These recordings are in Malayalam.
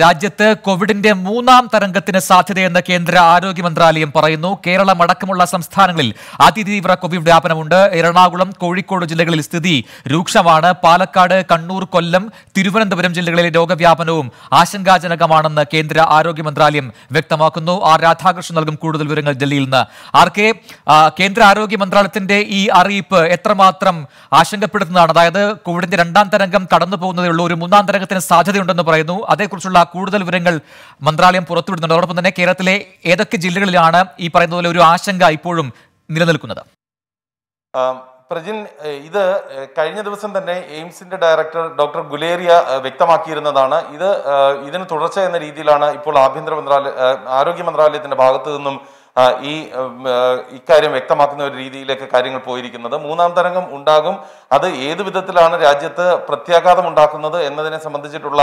രാജ്യത്ത് കോവിഡിന്റെ മൂന്നാം തരംഗത്തിന് സാധ്യതയെന്ന് കേന്ദ്ര ആരോഗ്യ മന്ത്രാലയം പറയുന്നു കേരളമടക്കമുള്ള സംസ്ഥാനങ്ങളിൽ അതിതീവ്ര കോവിഡ് വ്യാപനമുണ്ട് എറണാകുളം കോഴിക്കോട് ജില്ലകളിൽ സ്ഥിതി രൂക്ഷമാണ് പാലക്കാട് കണ്ണൂർ കൊല്ലം തിരുവനന്തപുരം ജില്ലകളിലെ രോഗവ്യാപനവും ആശങ്കാജനകമാണെന്ന് കേന്ദ്ര ആരോഗ്യ മന്ത്രാലയം വ്യക്തമാക്കുന്നു ആർ രാധാകൃഷ്ണൻ നൽകും കൂടുതൽ വിവരങ്ങൾ ഡൽഹിയിൽ നിന്ന് ആർ കെ കേന്ദ്ര ആരോഗ്യ മന്ത്രാലയത്തിന്റെ ഈ അറിയിപ്പ് എത്രമാത്രം ആശങ്കപ്പെടുത്തുന്നതാണ് അതായത് കോവിഡിന്റെ രണ്ടാം തരംഗം കടന്നു പോകുന്നതേ ഉള്ളൂ ഒരു മൂന്നാം തരംഗത്തിന് സാധ്യതയുണ്ടെന്ന് പറയുന്നു അതേക്കുറിച്ച് സംബന്ധിച്ചുള്ള കൂടുതൽ വിവരങ്ങൾ മന്ത്രാലയം പുറത്തുവിടുന്നുണ്ട് അതോടൊപ്പം തന്നെ കേരളത്തിലെ ഏതൊക്കെ ജില്ലകളിലാണ് ഈ പറയുന്ന പോലെ ഒരു ആശങ്ക ഇപ്പോഴും നിലനിൽക്കുന്നത് പ്രജിൻ ഇത് കഴിഞ്ഞ ദിവസം തന്നെ എയിംസിന്റെ ഡയറക്ടർ ഡോക്ടർ ഗുലേറിയ വ്യക്തമാക്കിയിരുന്നതാണ് ഇത് ഇതിന് തുടർച്ച എന്ന രീതിയിലാണ് ഇപ്പോൾ ആഭ്യന്തര മന്ത്രാലയ ആരോഗ്യ മന്ത്രാലയത്തിന്റെ ഭാഗത്തു നിന്നും ഈ ഇക്കാര്യം വ്യക്തമാക്കുന്ന ഒരു രീതിയിലേക്ക് കാര്യങ്ങൾ പോയിരിക്കുന്നത് മൂന്നാം തരംഗം ഉണ്ടാകും അത് ഏത് വിധത്തിലാണ് രാജ്യത്ത് പ്രത്യാഘാതം ഉണ്ടാക്കുന്നത് എന്നതിനെ സംബന്ധിച്ചിട്ടുള്ള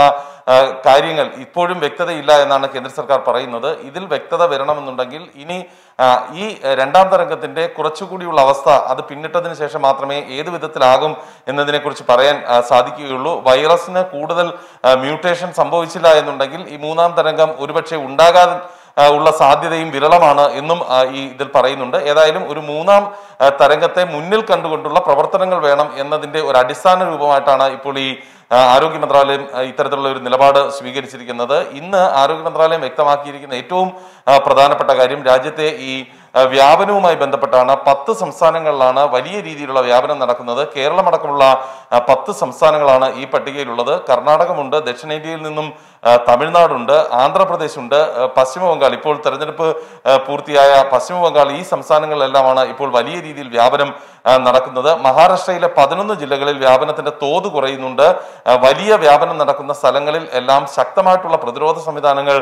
കാര്യങ്ങൾ ഇപ്പോഴും വ്യക്തതയില്ല എന്നാണ് കേന്ദ്ര സർക്കാർ പറയുന്നത് ഇതിൽ വ്യക്തത വരണമെന്നുണ്ടെങ്കിൽ ഇനി ഈ രണ്ടാം തരംഗത്തിന്റെ കുറച്ചുകൂടിയുള്ള അവസ്ഥ അത് പിന്നിട്ടതിന് ശേഷം മാത്രമേ ഏത് വിധത്തിലാകും എന്നതിനെക്കുറിച്ച് പറയാൻ സാധിക്കുകയുള്ളൂ വൈറസിന് കൂടുതൽ മ്യൂട്ടേഷൻ സംഭവിച്ചില്ല എന്നുണ്ടെങ്കിൽ ഈ മൂന്നാം തരംഗം ഒരുപക്ഷെ ഉണ്ടാകാതെ ഉള്ള സാധ്യതയും വിരളമാണ് എന്നും ഈ ഇതിൽ പറയുന്നുണ്ട് ഏതായാലും ഒരു മൂന്നാം തരംഗത്തെ മുന്നിൽ കണ്ടുകൊണ്ടുള്ള പ്രവർത്തനങ്ങൾ വേണം എന്നതിന്റെ ഒരു അടിസ്ഥാന രൂപമായിട്ടാണ് ഇപ്പോൾ ഈ ആരോഗ്യ മന്ത്രാലയം ഇത്തരത്തിലുള്ള ഒരു നിലപാട് സ്വീകരിച്ചിരിക്കുന്നത് ഇന്ന് ആരോഗ്യ മന്ത്രാലയം വ്യക്തമാക്കിയിരിക്കുന്ന ഏറ്റവും പ്രധാനപ്പെട്ട കാര്യം രാജ്യത്തെ ഈ വ്യാപനവുമായി ബന്ധപ്പെട്ടാണ് പത്ത് സംസ്ഥാനങ്ങളിലാണ് വലിയ രീതിയിലുള്ള വ്യാപനം നടക്കുന്നത് കേരളമടക്കമുള്ള പത്ത് സംസ്ഥാനങ്ങളാണ് ഈ പട്ടികയിലുള്ളത് കർണാടകമുണ്ട് ദക്ഷിണേന്ത്യയിൽ നിന്നും തമിഴ്നാടുണ്ട് ആന്ധ്രാപ്രദേശ് പശ്ചിമ ബംഗാൾ ഇപ്പോൾ തെരഞ്ഞെടുപ്പ് പൂർത്തിയായ പശ്ചിമ ബംഗാൾ ഈ സംസ്ഥാനങ്ങളിലെല്ലാമാണ് ഇപ്പോൾ വലിയ രീതിയിൽ വ്യാപനം നടക്കുന്നത് മഹാരാഷ്ട്രയിലെ പതിനൊന്ന് ജില്ലകളിൽ വ്യാപനത്തിന്റെ തോത് കുറയുന്നുണ്ട് വലിയ വ്യാപനം നടക്കുന്ന സ്ഥലങ്ങളിൽ എല്ലാം ശക്തമായിട്ടുള്ള പ്രതിരോധ സംവിധാനങ്ങൾ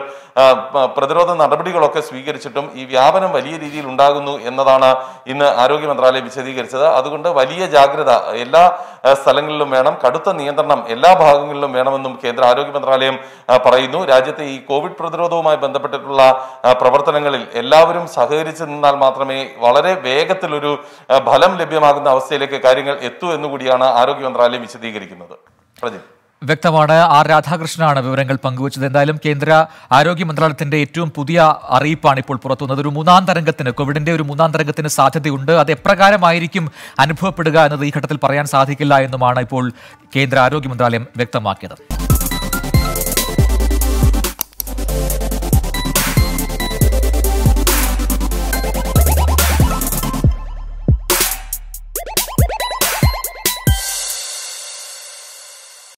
പ്രതിരോധ നടപടികളൊക്കെ സ്വീകരിച്ചിട്ടും ഈ വ്യാപനം വലിയ രീതിയിൽ ഉണ്ടാകുന്നു എന്നതാണ് ഇന്ന് ആരോഗ്യ മന്ത്രാലയം വിശദീകരിച്ചത് അതുകൊണ്ട് വലിയ ജാഗ്രത എല്ലാ സ്ഥല സ്ഥലങ്ങളിലും വേണം കടുത്ത നിയന്ത്രണം എല്ലാ ഭാഗങ്ങളിലും വേണമെന്നും കേന്ദ്ര ആരോഗ്യ മന്ത്രാലയം പറയുന്നു രാജ്യത്തെ ഈ കോവിഡ് പ്രതിരോധവുമായി ബന്ധപ്പെട്ടിട്ടുള്ള പ്രവർത്തനങ്ങളിൽ എല്ലാവരും സഹകരിച്ചു നിന്നാൽ മാത്രമേ വളരെ വേഗത്തിലൊരു ഫലം ലഭ്യമാകുന്ന അവസ്ഥയിലേക്ക് കാര്യങ്ങൾ എത്തൂ എന്നുകൂടിയാണ് ആരോഗ്യ മന്ത്രാലയം വിശദീകരിക്കുന്നത് പ്രജിത് വ്യക്തമാണ് ആർ രാധാകൃഷ്ണനാണ് വിവരങ്ങൾ പങ്കുവച്ചത് എന്തായാലും കേന്ദ്ര ആരോഗ്യ മന്ത്രാലയത്തിന്റെ ഏറ്റവും പുതിയ അറിയിപ്പാണ് ഇപ്പോൾ പുറത്തുവന്നത് ഒരു മൂന്നാം തരംഗത്തിന് കോവിഡിന്റെ ഒരു മൂന്നാം തരംഗത്തിന് സാധ്യതയുണ്ട് അത് എപ്രകാരമായിരിക്കും അനുഭവപ്പെടുക എന്നത് ഈ ഘട്ടത്തിൽ പറയാൻ സാധിക്കില്ല എന്നുമാണ് ഇപ്പോൾ കേന്ദ്ര ആരോഗ്യ മന്ത്രാലയം വ്യക്തമാക്കിയത്